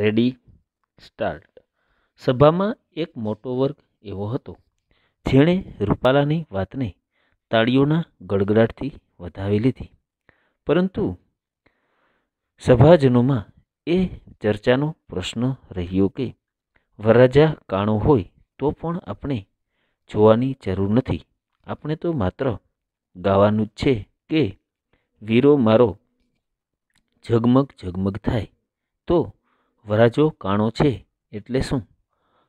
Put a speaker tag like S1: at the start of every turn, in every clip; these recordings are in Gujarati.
S1: રેડી સ્ટાર્ટ સભામાં એક મોટો વર્ગ એવો હતો જેણે રૂપાલાની વાતને તાળીઓના ગડગડાટથી વધાવી લીધી પરંતુ સભાજનોમાં એ ચર્ચાનો પ્રશ્ન રહ્યો કે વરરાજા કાણો હોય તો પણ આપણે જોવાની જરૂર નથી આપણે તો માત્ર ગાવાનું જ છે કે વીરો મારો ઝગમગ ઝગમગ થાય તો વરાજો કાણો છે એટલે શું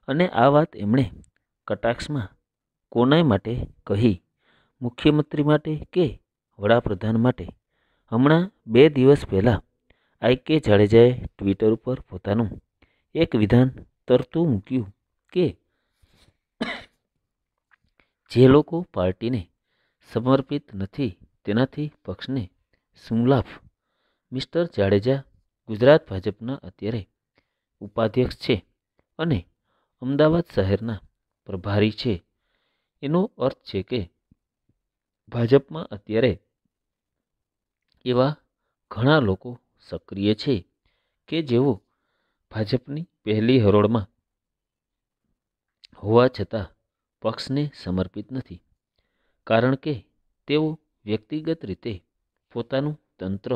S1: અને આ વાત એમણે કટાક્ષમાં કોનાય માટે કહી મુખ્યમંત્રી માટે કે વડાપ્રધાન માટે હમણાં બે દિવસ પહેલાં આઈ કે જાડેજાએ ટ્વિટર ઉપર પોતાનું એક વિધાન તરતું મૂક્યું કે જે લોકો પાર્ટીને સમર્પિત નથી તેનાથી પક્ષને શું લાભ મિસ્ટર જાડેજા ગુજરાત ભાજપના અત્યારે ઉપાધ્યક્ષ છે અને અમદાવાદ શહેરના પ્રભારી છે એનો અર્થ છે કે ભાજપમાં અત્યારે એવા ઘણા લોકો સક્રિય છે કે જેઓ ભાજપની પહેલી હરોળમાં હોવા છતાં પક્ષને સમર્પિત નથી કારણ કે તેઓ વ્યક્તિગત રીતે પોતાનું તંત્ર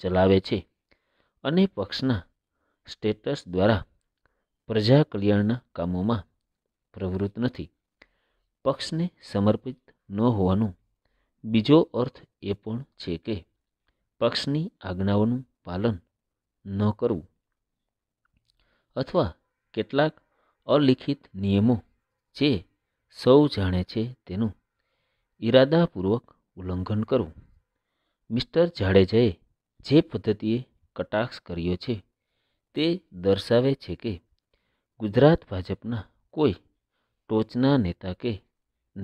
S1: ચલાવે છે અને પક્ષના સ્ટેટસ દ્વારા પ્રજા કલ્યાણના કામોમાં પ્રવૃત્ત નથી પક્ષને સમર્પિત ન હોવાનું બીજો અર્થ એ પણ છે કે પક્ષની આજ્ઞાઓનું પાલન ન કરવું અથવા કેટલાક અલિખિત નિયમો જે સૌ જાણે છે તેનું ઈરાદાપૂર્વક ઉલ્લંઘન કરવું મિસ્ટર જાડેજાએ જે પદ્ધતિએ કટાક્ષ કર્યો છે તે દર્શાવે છે કે ગુજરાત ભાજપના કોઈ ટોચના નેતા કે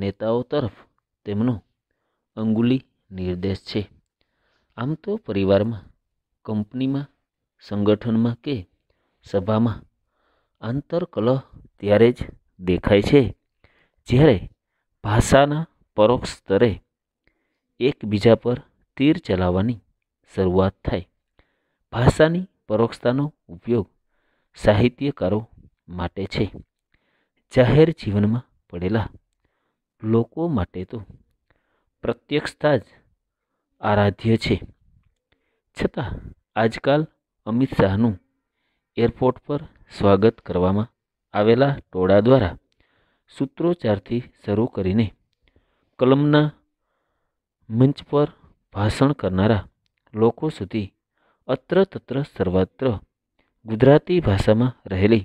S1: નેતાઓ તરફ તેમનો અંગુલી નિર્દેશ છે આમ તો પરિવારમાં કંપનીમાં સંગઠનમાં કે સભામાં આંતરકલહ ત્યારે જ દેખાય છે જ્યારે ભાષાના પરોક્ષ સ્તરે એકબીજા પર તીર ચલાવવાની શરૂઆત થાય ભાષાની પરોક્ષતાનો ઉપયોગ સાહિત્યકારો માટે છે જાહેર જીવનમાં પડેલા લોકો માટે તો પ્રત્યક્ષતા જ આરાધ્ય છે છતાં આજકાલ અમિત શાહનું એરપોર્ટ પર સ્વાગત કરવામાં આવેલા ટોળા દ્વારા સૂત્રોચ્ચારથી શરૂ કરીને કલમના મંચ પર ભાષણ કરનારા લોકો સુધી અત્ર તત્ર સર્વત્ર ગુજરાતી ભાષામાં રહેલી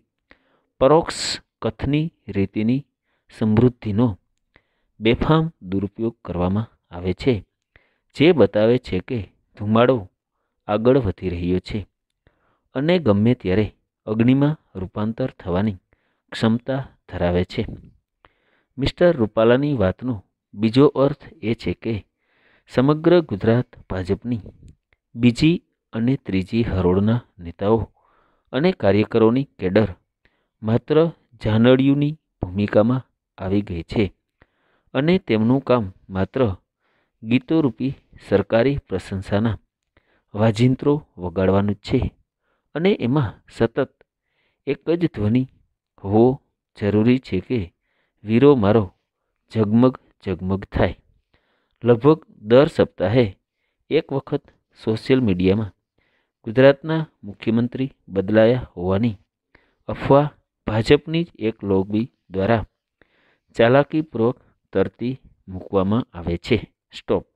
S1: પરોક્ષ કથની રીતિની સમૃદ્ધિનો બેફામ દુરુપયોગ કરવામાં આવે છે જે બતાવે છે કે ધુમાડો આગળ વધી રહ્યો છે અને ગમે ત્યારે અગ્નિમાં રૂપાંતર થવાની ક્ષમતા ધરાવે છે મિસ્ટર રૂપાલાની વાતનો બીજો અર્થ એ છે કે સમગ્ર ગુજરાત ભાજપની બીજી અને ત્રીજી હરોળના નેતાઓ અને કાર્યકરોની કેડર માત્ર જાનડિયુની ભૂમિકામાં આવી ગઈ છે અને તેમનું કામ માત્ર ગીતોરૂપી સરકારી પ્રશંસાના વાજિંત્રો વગાડવાનું છે અને એમાં સતત એક જ ધ્વનિ હોવો જરૂરી છે કે વીરો મારો ઝગમગ ઝગમગ થાય લગભગ દર સપ્તાહે એક વખત સોશિયલ મીડિયામાં ગુજરાતના મુખ્યમંત્રી બદલાયા હોવાની અફવા ભાજપની જ એક લોબી દ્વારા ચાલાકીપૂર્વક તરતી મૂકવામાં આવે છે સ્ટોપ